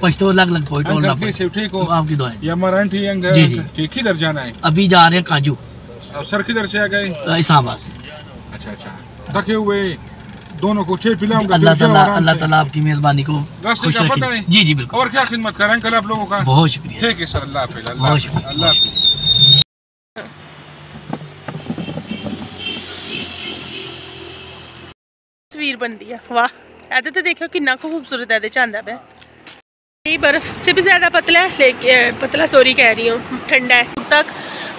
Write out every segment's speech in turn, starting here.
पश्तो अलग अलग पॉइंट ठीक हो आपकी दुआएं है मरण ठीक जी जी ठीक किधर जाना है अभी जा रहे हैं काजू और सर किधर से आ गए इस्लामाबाद से अच्छा अच्छा थके हुए दोनों को छह पिलाऊंगा अल्लाह ताला अल्लाह ताला आपकी मेजबानी को खुश रखे जी जी बिल्कुल और क्या खिदमत करें कल आप लोगों का बहुत शुक्रिया ठीक है सर अल्लाह हाफिज अल्लाह हाफिज अल्लाह हाफिज बन दिया वाह ਵਾਹ तो, तो देखो कि ਕਿੰਨਾ ਖੂਬਸੂਰਤ ਇਹਦੇ ਚ ਆਂਦਾ ਪਿਆ ये बर्फ़ से भी ज़्यादा पतला है लेकिन पतला सॉरी कह रही हूँ ठंडा है तक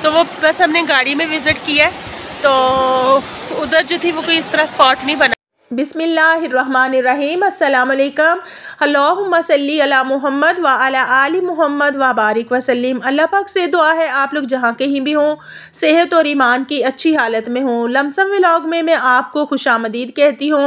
तो वो बस हमने गाड़ी में विज़िट किया है तो उधर जो थी वो कोई इस तरह स्पॉट नहीं बना बिसमीम् अल्लाम अला मोहम्मद व अला आली मोहम्मद व बारिक वसलीम अल्लाह पाक से दुआ है आप लोग जहाँ कहीं भी हों सेहत और ईमान की अच्छी हालत में हों लमसम व्लाग में मैं आपको खुश आमदीद कहती हूँ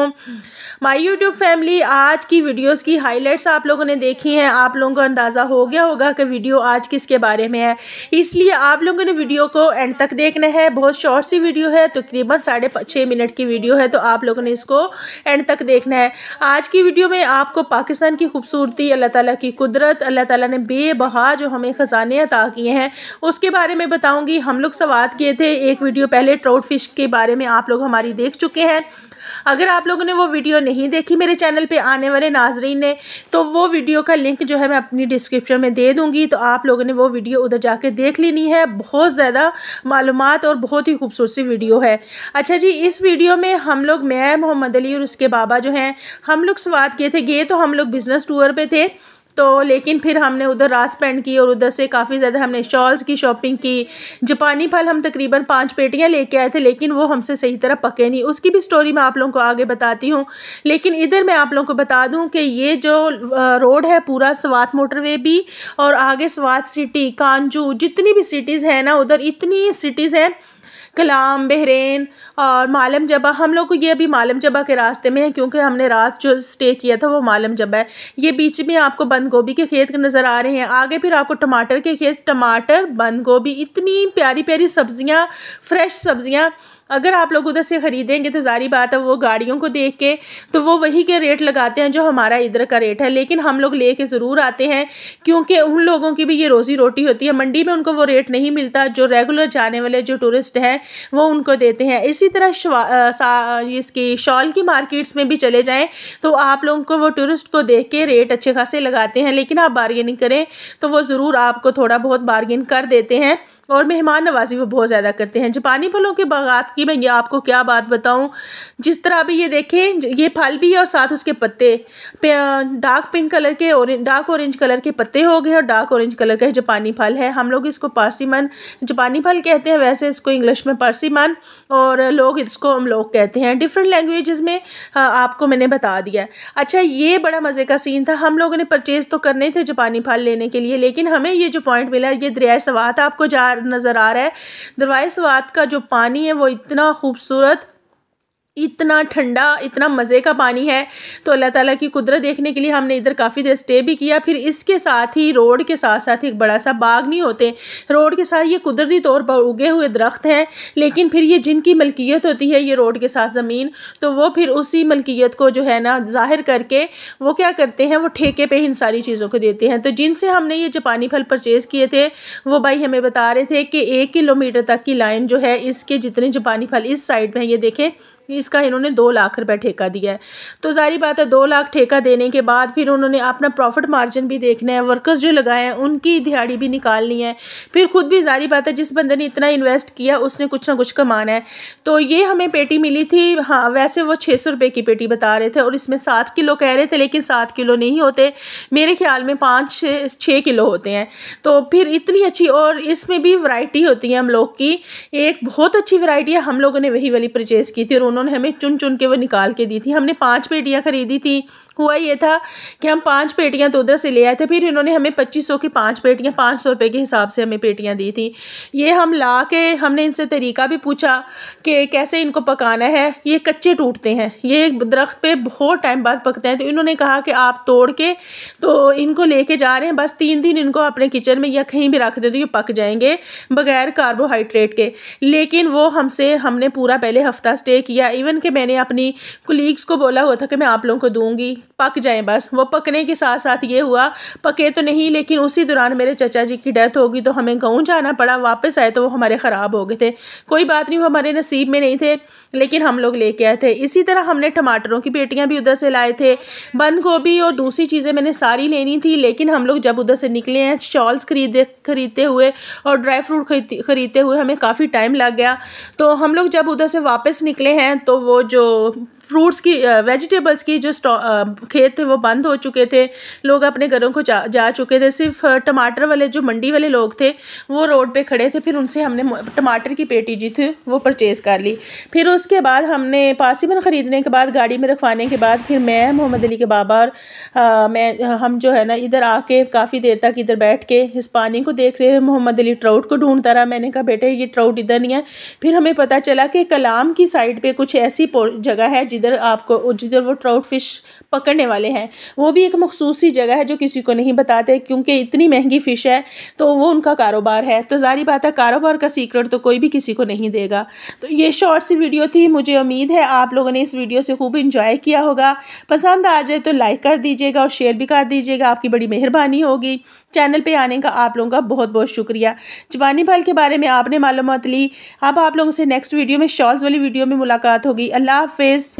माई यूट्यूब फैमिली आज की वीडियोज़ की हाईलाइट्स आप लोगों ने देखी हैं आप लोगों को अंदाज़ा हो गया होगा कि वीडियो आज किसके बारे में है इसलिए आप लोगों ने वीडियो को एंड तक देखना है बहुत शॉर्ट सी वीडियो है तकरीबन साढ़े छः मिनट की वीडियो है तो आप लोगों ने इसको एंड तक देखना है आज की वीडियो में आपको पाकिस्तान की खूबसूरती अल्लाह ताला की कुदरत अल्लाह ताला ने बेबहा जो हमें ख़जाने अता किए हैं उसके बारे में बताऊँगी हम लोग सवाल किए थे एक वीडियो पहले ट्राउट फिश के बारे में आप लोग हमारी देख चुके हैं अगर आप लोगों ने वो वीडियो नहीं देखी मेरे चैनल पे आने वाले नाजरीन ने तो वो वीडियो का लिंक जो है मैं अपनी डिस्क्रिप्शन में दे दूँगी तो आप लोगों ने वो वीडियो उधर जाके देख लेनी है बहुत ज़्यादा मालूम और बहुत ही खूबसूरत वीडियो है अच्छा जी इस वीडियो में हम लोग मैं मोहम्मद अली और उसके बाबा जो हैं हम लोग स्वाद किए थे गए तो हम लोग बिज़नेस टूर पे थे तो लेकिन फिर हमने उधर रात स्पेंड की और उधर से काफ़ी ज़्यादा हमने शॉल्स की शॉपिंग की जापानी फल हम तकरीबन पाँच पेटियाँ लेके आए थे लेकिन वो हमसे सही तरह पके नहीं उसकी भी स्टोरी मैं आप लोगों को आगे बताती हूँ लेकिन इधर मैं आप लोगों को बता दूँ कि ये जो रोड है पूरा स्वात मोटरवे भी और आगे स्वात सिटी कानजू जितनी भी सिटीज़ हैं ना उधर इतनी सिटीज़ हैं कलाम बहरीन और मालम जबा हम लोग को ये अभी मालम जबा के रास्ते में है क्योंकि हमने रात जो स्टे किया था वो मालम जबा है ये बीच में आपको बंद गोभी के खेत नज़र आ रहे हैं आगे फिर आपको टमाटर के खेत टमाटर बंद गोभी इतनी प्यारी प्यारी सब्ज़ियाँ फ्रेश सब्ज़ियाँ अगर आप लोग उधर से ख़रीदेंगे तो ज़ारी बात है वो गाड़ियों को देख के तो वो वही के रेट लगाते हैं जो हमारा इधर का रेट है लेकिन हम लोग ले के ज़रूर आते हैं क्योंकि उन लोगों की भी ये रोज़ी रोटी होती है मंडी में उनको वो रेट नहीं मिलता जो रेगुलर जाने वाले जो टूरिस्ट हैं वो उनको देते हैं इसी तरह इसकी शॉल की मार्केट्स में भी चले जाएँ तो आप लोगों को वो टूरिस्ट को देख के रेट अच्छे खासे लगाते हैं लेकिन आप बार्गेनिंग करें तो वो ज़रूर आपको थोड़ा बहुत बारगेन कर देते हैं और मेहमान नवाजी वो बहुत ज़्यादा करते हैं जापानी फलों के बागात की मैं ये आपको क्या बात बताऊँ जिस तरह अभी ये देखें ये फल भी और साथ उसके पत्ते डार्क पिंक कलर के और डार्क ऑरेंज कलर के पत्ते हो गए और डार्क ऑरेंज कलर का जापानी फल है हम लोग इसको पारसीमन जापानी फल कहते हैं वैसे इसको इंग्लिश में पर्सीमन और लोग इसको हम लोग कहते हैं डिफरेंट लैंग्वेजेस में आपको मैंने बता दिया अच्छा ये बड़ा मज़े का सीन था हम लोगों ने परचेज़ तो करने थे जापानी फल लेने के लिए लेकिन हमें ये जो पॉइंट मिला ये दरियाए सवात आपको जा नज़र आ रहा है दरवाए सवात का जो पानी है वो इतना खूबसूरत इतना ठंडा इतना मज़े का पानी है तो अल्लाह ताला की कुदरत देखने के लिए हमने इधर काफ़ी देर स्टे भी किया फिर इसके साथ ही रोड के साथ साथ एक बड़ा सा बाग नहीं होते रोड के साथ ये कुदरती तौर पर उगे हुए दरख्त हैं लेकिन फिर ये जिनकी मलकियत होती है ये रोड के साथ ज़मीन तो वो फिर उसी मलकियत को जो है ना ज़ाहिर करके वो क्या करते हैं वो ठेके पर इन सारी चीज़ों को देते हैं तो जिनसे हमने ये जापानी फल परचेज़ किए थे वो भाई हमें बता रहे थे कि एक किलोमीटर तक की लाइन जो है इसके जितने जापानी फल इस साइड में ये देखें इसका इन्होंने दो लाख रुपए ठेका दिया है तो ज़ारी बात है दो लाख ठेका देने के बाद फिर उन्होंने अपना प्रॉफिट मार्जिन भी देखना है वर्कर्स जो लगाए हैं उनकी दिहाड़ी भी निकालनी है फिर खुद भी ज़ारी बात है जिस बंदे ने इतना इन्वेस्ट किया उसने कुछ ना कुछ कमाना है तो ये हमें पेटी मिली थी हाँ वैसे वो छः सौ की पेटी बता रहे थे और इसमें सात किलो कह रहे थे लेकिन सात किलो नहीं होते मेरे ख्याल में पाँच छः किलो होते हैं तो फिर इतनी अच्छी और इसमें भी वरायटी होती है हम लोग की एक बहुत अच्छी वरायटी है हम लोगों ने वही वाली परचेज़ की थी और उन्होंने हमें चुन चुन के वो निकाल के दी थी हमने पांच पेटियां ख़रीदी थी हुआ ये था कि हम पाँच पेटियाँ तो उधर से ले आए थे फिर इन्होंने हमें पच्चीस सौ की पाँच पेटियाँ पाँच सौ रुपये के हिसाब से हमें पेटियाँ दी थी ये हम ला के हमने इनसे तरीका भी पूछा कि कैसे इनको पकाना है ये कच्चे टूटते हैं ये दरख्त पे बहुत टाइम बाद पकते हैं तो इन्होंने कहा कि आप तोड़ के तो इनको लेके जा रहे हैं बस तीन दिन इनको अपने किचन में या कहीं भी रख दे तो ये पक जाएंगे बगैर कार्बोहाइड्रेट के लेकिन वो हमसे हमने पूरा पहले हफ़्ता स्टे किया इवन कि मैंने अपनी कुलीग्स को बोला हुआ था कि मैं आप लोगों को दूँगी पक जाए बस वो पकने के साथ साथ ये हुआ पके तो नहीं लेकिन उसी दौरान मेरे चचा जी की डेथ होगी तो हमें गाँव जाना पड़ा वापस आए तो वो हमारे ख़राब हो गए थे कोई बात नहीं वो हमारे नसीब में नहीं थे लेकिन हम लोग लेके आए थे इसी तरह हमने टमाटरों की पेटियाँ भी उधर से लाए थे बंद गोभी और दूसरी चीज़ें मैंने सारी लेनी थी लेकिन हम लोग जब उधर से निकले हैं शॉल्स खरीदे खरीदते हुए और ड्राई फ्रूट खरीदते हुए हमें काफ़ी टाइम लग गया तो हम लोग जब उधर से वापस निकले हैं तो वो जो फ्रूट्स की वेजिटेबल्स की जो खेत थे वो बंद हो चुके थे लोग अपने घरों को जा जा चुके थे सिर्फ टमाटर वाले जो मंडी वाले लोग थे वो रोड पे खड़े थे फिर उनसे हमने टमाटर की पेटी जी थी वो परचेज़ कर ली फिर उसके बाद हमने पार्सीमन ख़रीदने के बाद गाड़ी में रखवाने के बाद फिर मैं मोहम्मद अली के बाबा और मैं हम जो है ना इधर आके काफ़ी देर तक इधर बैठ के इस पानी को देख रहे मोहम्मद अली ट्राउट को ढूंढता रहा मैंने कहा बेटा ये ट्राउट इधर नहीं है फिर हमें पता चला कि कलाम की साइड पर कुछ ऐसी जगह है जिधर आपको जिधर वो ट्राउट फ़िश पकड़ने वाले हैं वो भी एक मखसूस जगह है जो किसी को नहीं बताते क्योंकि इतनी महंगी फ़िश है तो वो उनका कारोबार है तो ज़ारी बात है कारोबार का सीक्रेट तो कोई भी किसी को नहीं देगा तो ये शॉर्ट सी वीडियो थी मुझे उम्मीद है आप लोगों ने इस वीडियो से खूब इंजॉय किया होगा पसंद आ जाए तो लाइक कर दीजिएगा और शेयर भी कर दीजिएगा आपकी बड़ी मेहरबानी होगी चैनल पे आने का आप लोगों का बहुत बहुत शुक्रिया जबानी फल के बारे में आपने मालूम ली अब आप लोगों से नेक्स्ट वीडियो में शॉल्स वाली वीडियो में मुलाकात होगी अल्लाह हाफिज़